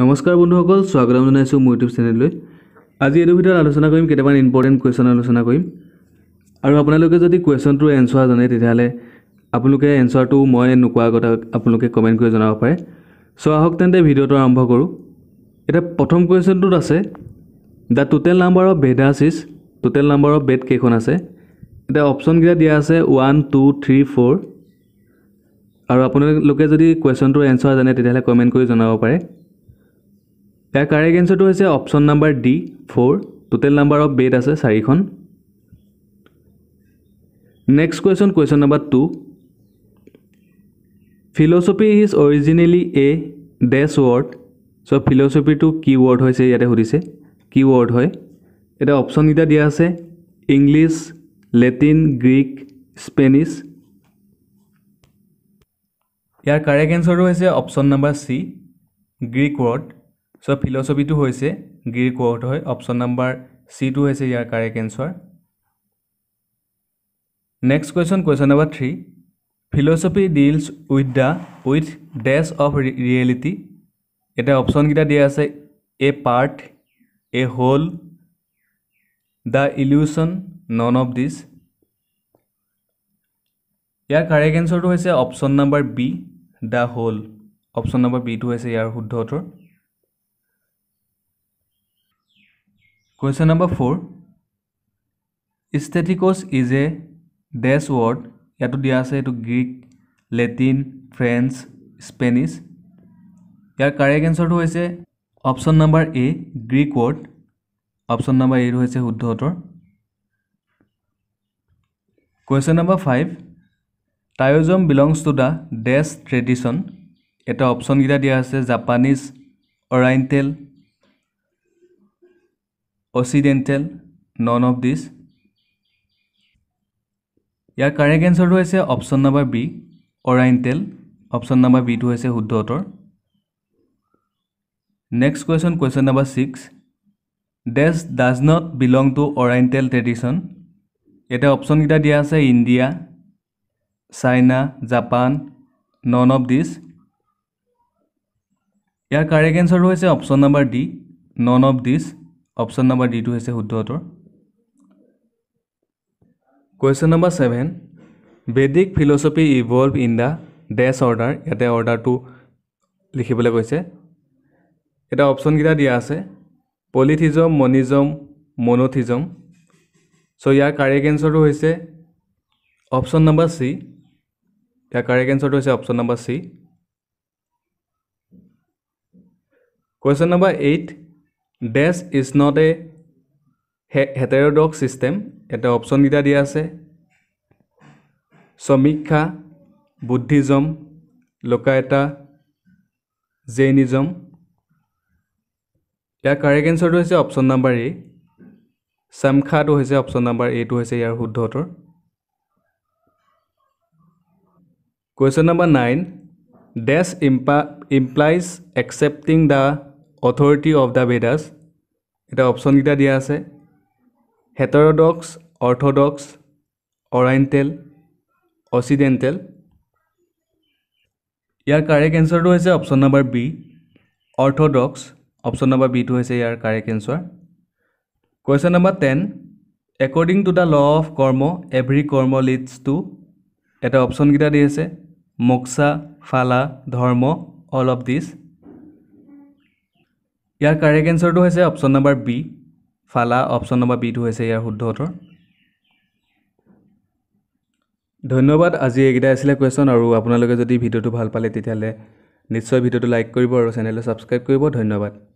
নমস্কাৰ বন্ধুসকল স্বাগতম জনাইছোঁ মোৰ ইউটিউব চেনেললৈ আজি এইটো ভিতৰত আলোচনা কৰিম কেইটামান ইম্পৰ্টেণ্ট কুৱেশ্যন আলোচনা কৰিম আৰু আপোনালোকে যদি কুৱেশ্যনটোৰ এনচাৰ জানে তেতিয়াহ'লে আপোনালোকে এনচাৰটো মই নোকোৱা আগতে আপোনালোকে কমেণ্ট কৰি জনাব পাৰে চ' আহক তেন্তে ভিডিঅ'টো আৰম্ভ কৰোঁ এতিয়া প্ৰথম কুৱেশ্যনটোত আছে the total number of beds is total number of bed কেইখন আছে এতিয়া অপশ্যনকেইটা দিয়া আছে ওৱান টু থ্ৰী ফ'ৰ আৰু আপোনালোকে যদি কুৱেশ্যনটোৰ এনচাৰ জানে তেতিয়াহ'লে কমেণ্ট কৰি জনাব পাৰে ইয়াৰ কাৰেক্ট এনচাৰটো হৈছে option number D for total number of bed আছে চাৰিখন next question question number two philosophy is originally a dash word so' ফিলচফিটো কি ৱৰ্ড হৈছে ইয়াতে সুধিছে কি ৱৰ্ড হয় এতিয়া অপশ্যনকেইটা দিয়া আছে ইংলিছ লেটিন গ্ৰীক স্পেনিছ ইয়াৰ কাৰেক্ট এনচাৰটো হৈছে option number C Greek word so' ফিলচফিটো হৈছে গ্ৰীক ৱৰ্ড হয় অপশ্যন নাম্বাৰ চিটো হৈছে ইয়াৰ correct answer next question question number three philosophy deals with the with dash of reality এতিয়া অপশ্যনকেইটা দিয়া আছে a part a whole the illusion none of these ইয়াৰ কাৰেক্ট এনচাৰটো হৈছে option number B the whole option number বিটো হৈছে ইয়াৰ শুদ্ধ question number four statistics is a dash word ইয়াতো দিয়া আছে এইটো গ্ৰীক লেটিন ফ্ৰেঞ্চ স্পেনিছ ইয়াৰ কাৰেক্ট এনচাৰটো হৈছে option number A Greek word option number এটো হৈছে শুদ্ধ উত্তৰ question number five Taoism belongs to the dash tradition এটা অপশ্যনকেইটা দিয়া আছে Japanese oriental occidental none of these ইয়াৰ কাৰেক্ট এনচাৰটো হৈছে option number B oriental option number বিটো হৈছে শুদ্ধ উত্তৰ next question question number six days does not belong to oriental tradition ইয়াতে অপশ্যনকেইটা দিয়া আছে India China Japan none of these ইয়াৰ কাৰেক্ট এনচাৰটো হৈছে option number D none of these option number টো হৈছে শুদ্ধ উত্তৰ question number seven Vedic philosophy evolve in the dash order ইয়াতে অৰ্ডাৰটো লিখিবলৈ কৈছে এটা অপশ্যনকেইটা দিয়া আছে পলিথিজম মনিজম মনোথিজম চ' ইয়াৰ কাৰেক্ট এঞ্চাৰটো হৈছে অপশ্যন নম্বৰ চি ইয়াৰ কাৰেক্ট এঞ্চাৰটো হৈছে option number C question number eight dash is not a heterodox system এটা অপশ্যনকেইটা দিয়া আছে সমীক্ষা বুদ্ধিজম লোকায়তা জেইনিজম ইয়াৰ কাৰেক্ট এনচাৰটো হৈছে অপশ্যন নাম্বাৰ এ চমখাটো হৈছে অপশ্যন নাম্বাৰ এটো হৈছে ইয়াৰ শুদ্ধ উত্তৰ কুৱেশ্যন নাম্বাৰ নাইন ডেচ ইম্পা implies accepting the authority of the Vedas এটা অপশ্যনকেইটা দিয়া আছে হেটৰডক্স অৰ্থডক্স অৰাইণ্টেল অচিডেণ্টেল ইয়াৰ কাৰেক্ট এঞ্চাৰটো হৈছে option number B orthodox option number বিটো হৈছে ইয়াৰ correct answer question number ten according to the law of karma every karma leads to এটা অপশ্যনকেইটা দি আছে moksha phala dharma all of these ইয়াৰ কাৰেক্ট এনচাৰটো হৈছে option number B phala option number বিটো হৈছে ইয়াৰ শুদ্ধ উত্তৰ ধন্যবাদ আজি এইকেইটা আছিলে কুৱেশ্যন আৰু আপোনালোকে যদি ভিডিঅ'টো ভাল পালে তেতিয়াহ'লে নিশ্চয় ভিডিঅ'টো লাইক কৰিব আৰু চেনেলটো ছাবস্ক্ৰাইব কৰিব ধন্যবাদ